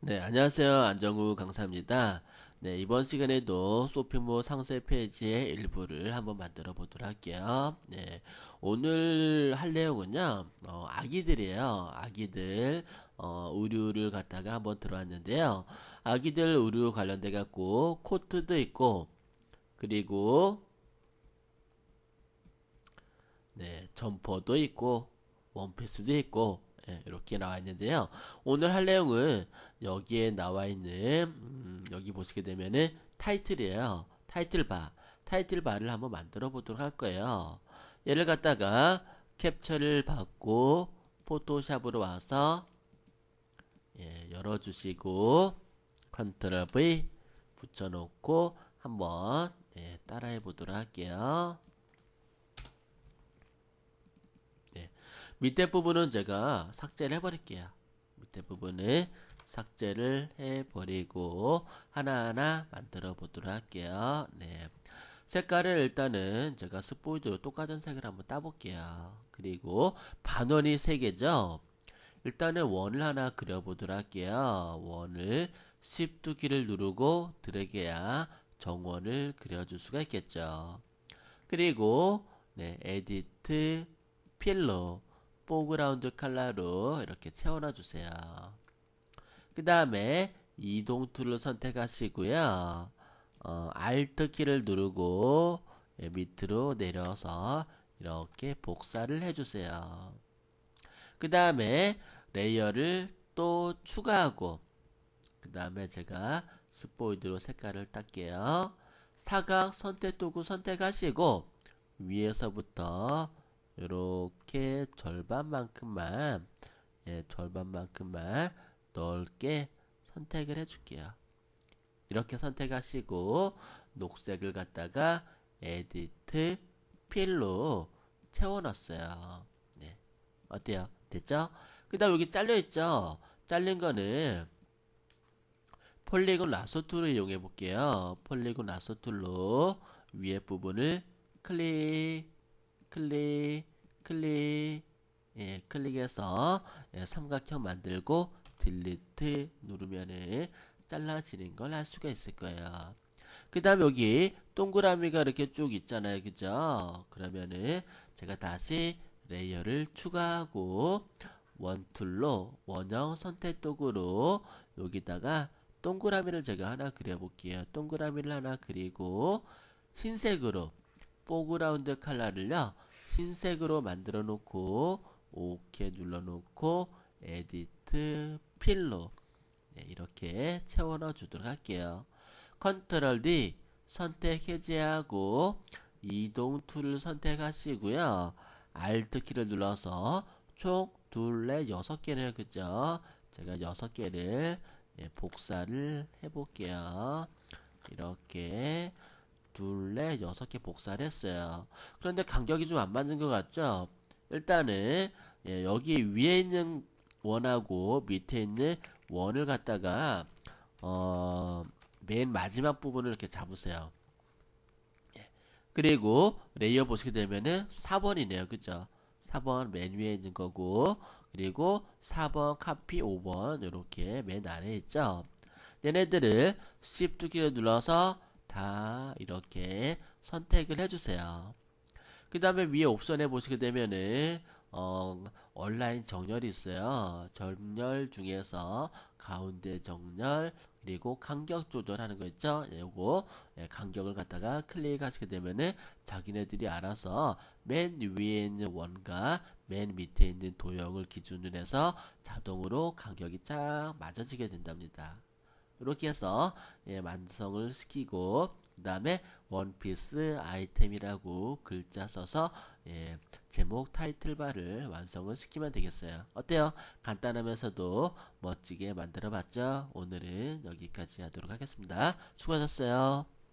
네, 안녕하세요. 안정우 강사입니다. 네, 이번 시간에도 소피모 상세 페이지의 일부를 한번 만들어 보도록 할게요. 네, 오늘 할 내용은요, 어, 아기들이에요. 아기들, 어, 의류를 갖다가 한번 들어왔는데요. 아기들 의류 관련돼 갖고, 코트도 있고, 그리고, 네, 점퍼도 있고, 원피스도 있고, 예, 이렇게 나와 있는데요. 오늘 할 내용은 여기에 나와 있는 음, 여기 보시게 되면은 타이틀이에요. 타이틀바. 타이틀바를 한번 만들어 보도록 할 거예요. 얘를 갖다가 캡처를 받고 포토샵으로 와서 예, 열어주시고 컨트롤 V 붙여놓고 한번 예, 따라해 보도록 할게요. 밑에 부분은 제가 삭제를 해버릴게요. 밑에 부분을 삭제를 해버리고 하나하나 만들어 보도록 할게요. 네. 색깔을 일단은 제가 스포이드로 똑같은 색을 한번 따볼게요. 그리고 반원이 3개죠? 일단은 원을 하나 그려보도록 할게요. 원을 1 2기를 누르고 드래그해야 정원을 그려줄 수가 있겠죠. 그리고 네, 에디트 필로 포그라운드 칼라로 이렇게 채워놔 주세요. 그 다음에 이동 툴을 선택하시고요. 어, Alt 키를 누르고 예, 밑으로 내려서 이렇게 복사를 해주세요. 그 다음에 레이어를 또 추가하고 그 다음에 제가 스포이드로 색깔을 닦게요. 사각 선택 도구 선택하시고 위에서부터 이렇게 절반만큼만 예, 절반만큼만 넓게 선택을 해줄게요. 이렇게 선택하시고 녹색을 갖다가 에디트 필로 채워넣었어요. 네. 어때요? 됐죠? 그 다음 여기 잘려있죠? 잘린 거는 폴리곤 라소 툴을 이용해 볼게요. 폴리곤 라소 툴로 위에 부분을 클릭 클릭 클릭 예, 클릭해서 예, 삼각형 만들고 딜리트 누르면은 잘라지는 걸 알 수가 있을 거예요. 그 다음 여기 동그라미가 이렇게 쭉 있잖아요. 그죠? 그러면은 제가 다시 레이어를 추가하고 원툴로 원형 선택 도구로 여기다가 동그라미를 제가 하나 그려볼게요. 동그라미를 하나 그리고 흰색으로 포그라운드 컬러를요. 흰색으로 만들어 놓고 오케이 눌러 놓고 에디트 필로 네, 이렇게 채워 넣어 주도록 할게요. 컨트롤 D 선택 해제하고 이동 툴을 선택하시고요. Alt 키를 눌러서 총 둘레 6개를 그죠? 제가 6개를 예, 복사를 해볼게요. 이렇게 둘레 여섯 개 복사를 했어요. 그런데 간격이 좀 안 맞는 것 같죠? 일단은 예, 여기 위에 있는 원하고 밑에 있는 원을 갖다가 어, 맨 마지막 부분을 이렇게 잡으세요. 예. 그리고 레이어 보시게 되면은 4번이네요. 그죠? 4번 맨 위에 있는 거고 그리고 4번 카피 5번 이렇게 맨 아래에 있죠. 얘네들을 Shift 키를 눌러서 다 이렇게 선택을 해주세요. 그 다음에 위에 옵션에 보시게 되면은 어, 온라인 정렬이 있어요. 정렬 중에서 가운데 정렬 그리고 간격 조절하는 거 있죠? 예, 요거 예, 간격을 갖다가 클릭하시게 되면은 자기네들이 알아서 맨 위에 있는 원과 맨 밑에 있는 도형을 기준으로 해서 자동으로 간격이 쫙 맞아지게 된답니다. 이렇게 해서 예, 완성을 시키고 그 다음에 원피스 아이템이라고 글자 써서 예, 제목 타이틀바를 완성을 시키면 되겠어요. 어때요? 간단하면서도 멋지게 만들어 봤죠? 오늘은 여기까지 하도록 하겠습니다. 수고하셨어요.